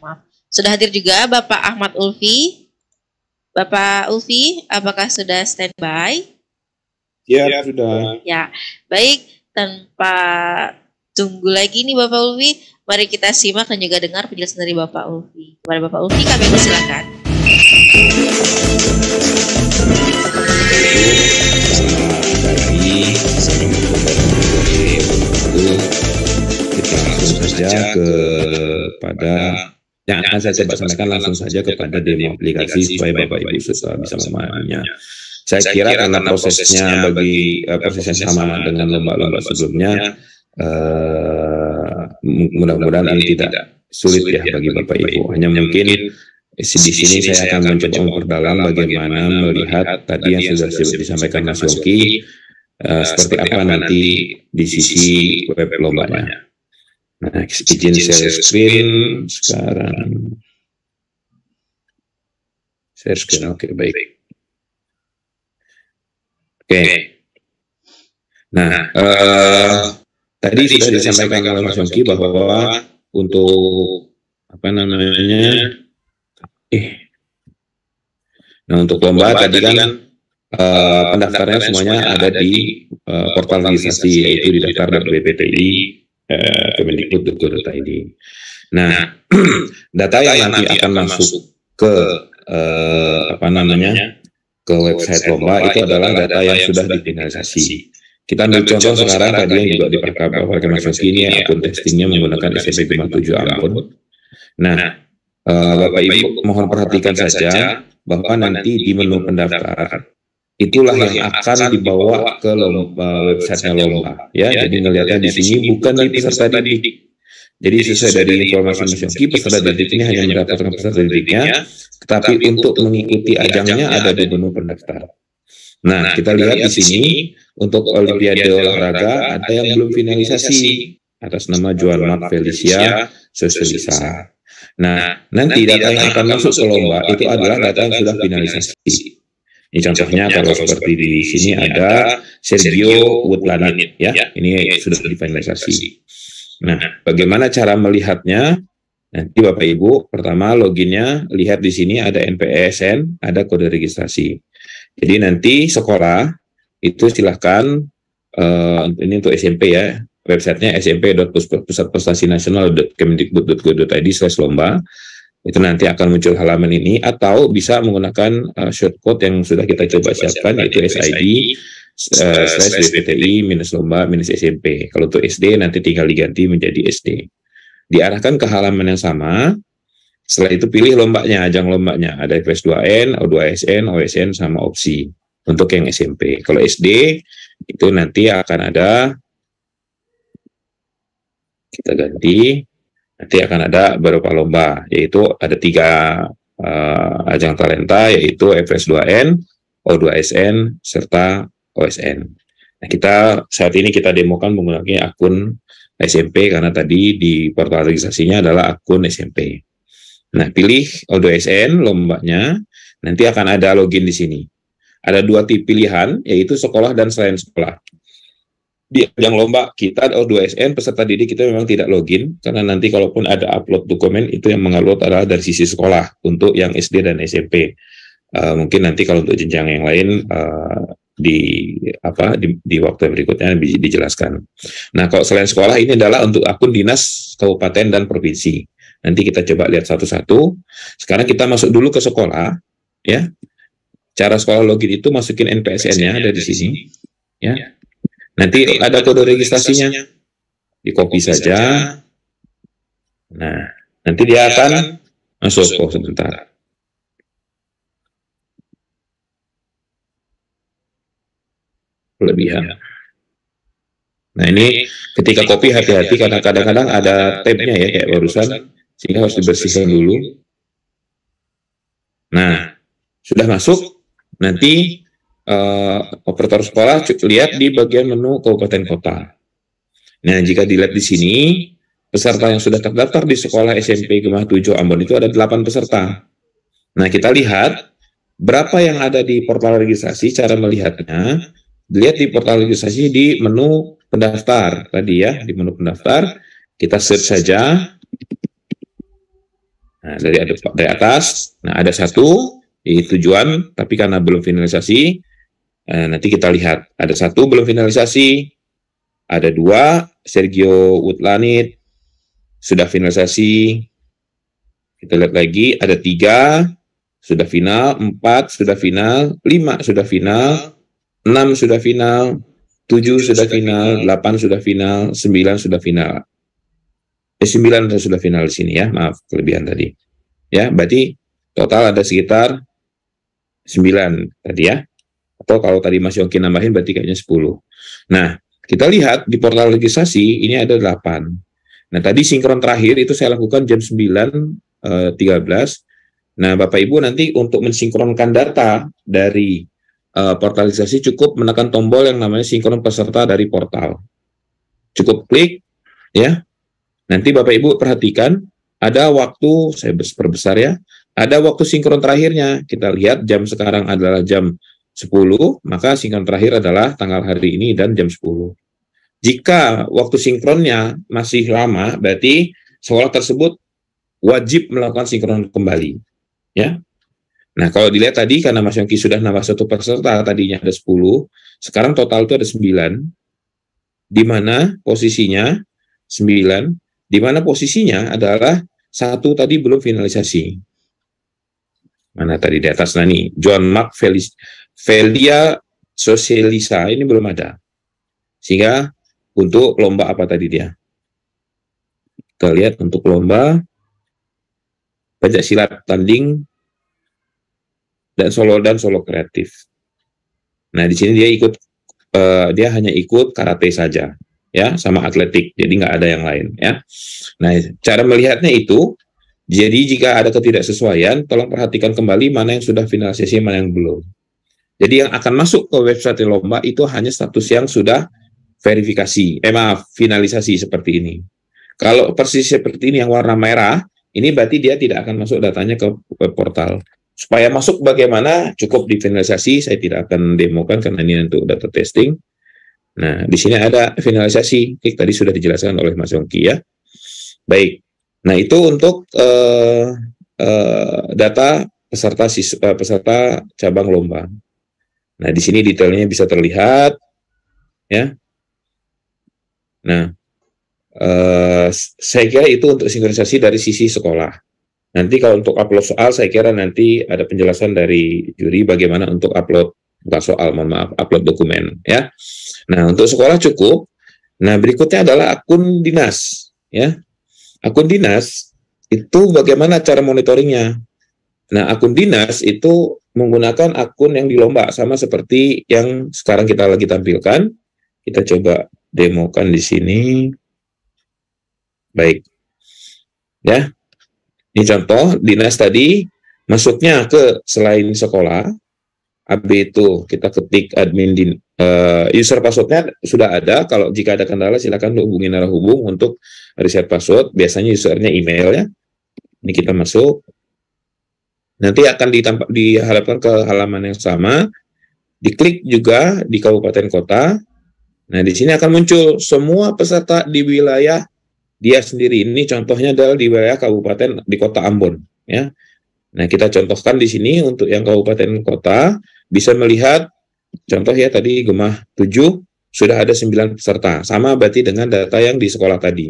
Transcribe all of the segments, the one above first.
maaf. Sudah hadir juga Bapak Ahmad Ulfi. Bapak Ulfi, apakah sudah standby? Ya, ya, sudah. Ya, baik. Tanpa tunggu lagi nih Bapak Ulfi, mari kita simak dan juga dengar penjelasan dari Bapak Ulfi. Kepada Bapak Ulfi, kami persilakan. kita harus kerja kepada yang akan saya coba sampaikan langsung saja kepada demo aplikasi supaya Bapak Ibu bisa memahaminya. Saya kira karena prosesnya bagi eh, eh, prosesnya sama dengan lomba-lomba sebelumnya, eh, mudah-mudahan ini tidak sulit ya, ya bagi Bapak Ibu. Hanya mungkin di sini saya akan mencoba memperdalam bagaimana melihat tadi yang sudah disampaikan Mas Yogi seperti apa nanti di sisi web lombanya. Nah, izin share screen sekarang. Share screen, oke okay, baik. Oke. Okay. Nah, uh, tadi sudah disampaikan oleh Mas Yongki bahwa untuk apa namanya, iya. eh, nah untuk lomba tadi kan uh, pendaftarannya semuanya ada di uh, portal registrasi yaitu di daftar.bpti eh, ini. Nah, data yang nanti akan masuk ke uh, apa namanya ke website lomba itu adalah data yang sudah digitalisasi. Kita ambil contoh sekarang tadi yang juga di oleh Warga ini ya, akun testingnya menggunakan SMP 57 ampun. Nah, nah eh, Bapak Ibu mohon perhatikan saja bahwa nanti di menu pendaftar itulah yang akan dibawa ke lomba websitenya lomba ya, jadi ngelihatnya di sini bukan di peserta didik jadi sesuai dari informasi Misyuki, peserta didik ini hanya mendapatkan peserta didiknya, tetapi untuk mengikuti ajangnya ada di menu pendaftar. Nah, nah kita lihat di sini untuk Olimpiade Olahraga ada yang belum finalisasi atas nama Juan Mat Felicia Sosialisa. Nah, nah, nanti data yang akan masuk ke lomba itu adalah data yang sudah finalisasi. Ini contohnya kalau seperti di sini ada Sergio Woodlanit ya. Ini sudah difinalisasi. Nah, bagaimana cara melihatnya? Nanti Bapak Ibu, pertama loginnya lihat di sini ada NPSN, ada kode registrasi. Jadi nanti sekolah itu silahkan uh, ini untuk SMP ya, websitenya smp.pusatprestasi nasional.kemdikbud.go.id slash lomba itu nanti akan muncul halaman ini atau bisa menggunakan uh, shortcode yang sudah kita coba siapkan yaitu SID uh, uh, slash DPTI minus lomba minus SMP. Kalau untuk SD nanti tinggal diganti menjadi SD. Diarahkan ke halaman yang sama. Setelah itu pilih lombanya, ajang lombanya. Ada FS2N, O2SN, OSN, sama opsi untuk yang SMP. Kalau SD itu nanti akan ada kita ganti nanti akan ada beberapa lomba, yaitu ada tiga uh, ajang talenta, yaitu FS2N, O2SN, serta OSN. Nah, kita saat ini kita demokan menggunakan akun SMP karena tadi di portal registrasinya adalah akun SMP. Nah, pilih O2SN lombanya, nanti akan ada login di sini. Ada dua tipe pilihan, yaitu sekolah dan selain sekolah di ajang lomba kita atau 2 sn peserta didik kita memang tidak login karena nanti kalaupun ada upload dokumen itu yang mengupload adalah dari sisi sekolah untuk yang SD dan SMP. Uh, eh, mungkin nanti kalau untuk jenjang yang lain uh, di apa di, di waktu yang berikutnya di, dijelaskan. Nah, kalau selain sekolah ini adalah untuk akun dinas kabupaten dan provinsi. Nanti kita coba lihat satu-satu. Sekarang kita masuk dulu ke sekolah ya. Cara sekolah login itu masukin NPSN-nya ada di sini. Ya. Nanti ada kode registrasinya. Di copy saja. Nah, nanti dia akan masuk oh, sebentar. Kelebihan. Nah, ini ketika copy hati-hati karena kadang-kadang ada tabnya ya kayak barusan sehingga harus dibersihkan dulu. Nah, sudah masuk nanti uh, operator sekolah lihat di bagian menu kabupaten kota. Nah, jika dilihat di sini, peserta yang sudah terdaftar di sekolah SMP Gemah 7 Ambon itu ada 8 peserta. Nah, kita lihat berapa yang ada di portal registrasi, cara melihatnya, lihat di portal registrasi di menu pendaftar tadi ya, di menu pendaftar, kita search saja. Nah, dari, dari atas, nah ada satu, di tujuan, tapi karena belum finalisasi, Nah, nanti kita lihat. Ada satu belum finalisasi, ada dua, Sergio Woodlanit sudah finalisasi. Kita lihat lagi, ada tiga, sudah final, empat sudah final, lima sudah final, enam sudah final, tujuh sudah final, delapan sudah final, sembilan sudah final. Eh, sembilan sudah final di sini ya, maaf kelebihan tadi. Ya, berarti total ada sekitar sembilan tadi ya atau kalau tadi Mas Yongki nambahin berarti kayaknya 10. Nah, kita lihat di portal legislasi ini ada 8. Nah, tadi sinkron terakhir itu saya lakukan jam 9.13. Eh, nah, Bapak Ibu nanti untuk mensinkronkan data dari eh, portal cukup menekan tombol yang namanya sinkron peserta dari portal. Cukup klik ya. Nanti Bapak Ibu perhatikan ada waktu saya perbesar ya ada waktu sinkron terakhirnya. Kita lihat jam sekarang adalah jam 10, maka sinkron terakhir adalah tanggal hari ini dan jam 10. Jika waktu sinkronnya masih lama, berarti sekolah tersebut wajib melakukan sinkron kembali. Ya. Nah, kalau dilihat tadi, karena Mas Yongki sudah nambah satu peserta, tadinya ada 10, sekarang total itu ada 9, di mana posisinya 9, di mana posisinya adalah satu tadi belum finalisasi mana tadi di atas nah ini John Mark felis Velia sosialisasi ini belum ada. Sehingga untuk lomba apa tadi dia? Kita lihat untuk lomba pajak silat tanding dan solo dan solo kreatif. Nah, di sini dia ikut uh, dia hanya ikut karate saja ya sama atletik jadi nggak ada yang lain ya nah cara melihatnya itu jadi jika ada ketidaksesuaian tolong perhatikan kembali mana yang sudah finalisasi, mana yang belum jadi yang akan masuk ke website lomba itu hanya status yang sudah verifikasi, eh maaf, finalisasi seperti ini. Kalau persis seperti ini yang warna merah, ini berarti dia tidak akan masuk datanya ke, web portal. Supaya masuk bagaimana? Cukup di finalisasi, saya tidak akan demokan karena ini untuk data testing. Nah, di sini ada finalisasi, Klik tadi sudah dijelaskan oleh Mas Yongki ya. Baik, nah itu untuk uh, uh, data peserta eh, peserta cabang lomba. Nah, di sini detailnya bisa terlihat ya. Nah, eh, saya kira itu untuk sinkronisasi dari sisi sekolah. Nanti kalau untuk upload soal saya kira nanti ada penjelasan dari juri bagaimana untuk upload bukan soal, mohon maaf, upload dokumen ya. Nah, untuk sekolah cukup. Nah, berikutnya adalah akun dinas ya. Akun dinas itu bagaimana cara monitoringnya? Nah, akun dinas itu menggunakan akun yang dilomba sama seperti yang sekarang kita lagi tampilkan. Kita coba demokan di sini. Baik. Ya. Ini contoh dinas tadi masuknya ke selain sekolah AB itu kita ketik admin din, uh, user passwordnya sudah ada. Kalau jika ada kendala silakan hubungi narah hubung untuk reset password. Biasanya usernya email ya. Ini kita masuk Nanti akan ditampak, diharapkan ke halaman yang sama. Diklik juga di kabupaten kota. Nah, di sini akan muncul semua peserta di wilayah dia sendiri. Ini contohnya adalah di wilayah kabupaten di kota Ambon, ya. Nah, kita contohkan di sini untuk yang kabupaten kota bisa melihat contoh ya tadi Gemah 7 sudah ada 9 peserta. Sama berarti dengan data yang di sekolah tadi.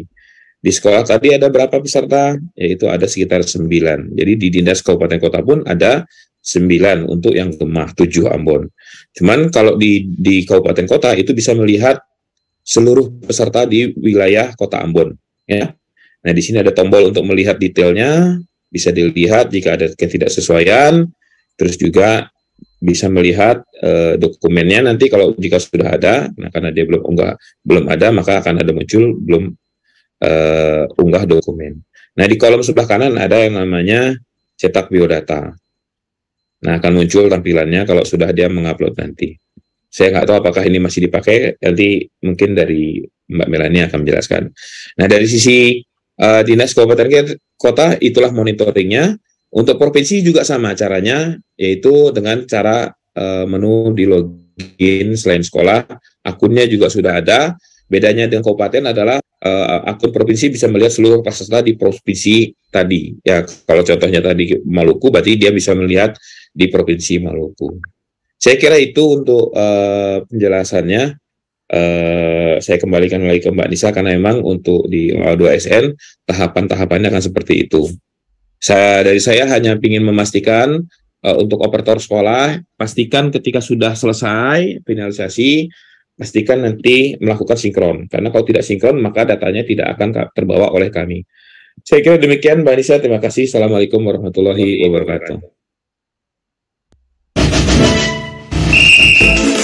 Di sekolah tadi ada berapa peserta? Yaitu ada sekitar 9. Jadi di Dinas Kabupaten Kota pun ada 9 untuk yang gemah, 7 Ambon. Cuman kalau di, di Kabupaten Kota itu bisa melihat seluruh peserta di wilayah Kota Ambon. Ya. Nah di sini ada tombol untuk melihat detailnya, bisa dilihat jika ada ketidaksesuaian, terus juga bisa melihat e, dokumennya nanti kalau jika sudah ada, nah karena dia belum enggak belum ada maka akan ada muncul belum uh, unggah dokumen. Nah, di kolom sebelah kanan ada yang namanya cetak biodata. Nah, akan muncul tampilannya kalau sudah dia mengupload nanti. Saya nggak tahu apakah ini masih dipakai, nanti mungkin dari Mbak Melani akan menjelaskan. Nah, dari sisi uh, Dinas Kabupaten Kota, itulah monitoringnya. Untuk provinsi juga sama caranya, yaitu dengan cara uh, menu di login selain sekolah, akunnya juga sudah ada, Bedanya dengan kabupaten adalah uh, akun provinsi bisa melihat seluruh peserta di provinsi tadi. Ya, kalau contohnya tadi Maluku, berarti dia bisa melihat di provinsi Maluku. Saya kira itu untuk uh, penjelasannya. Uh, saya kembalikan lagi ke Mbak Nisa karena memang untuk di 2SN tahapan-tahapannya akan seperti itu. Saya dari saya hanya ingin memastikan uh, untuk operator sekolah pastikan ketika sudah selesai finalisasi pastikan nanti melakukan sinkron. Karena kalau tidak sinkron, maka datanya tidak akan terbawa oleh kami. Saya kira demikian, Mbak Nisa. Terima kasih. Assalamualaikum warahmatullahi wabarakatuh.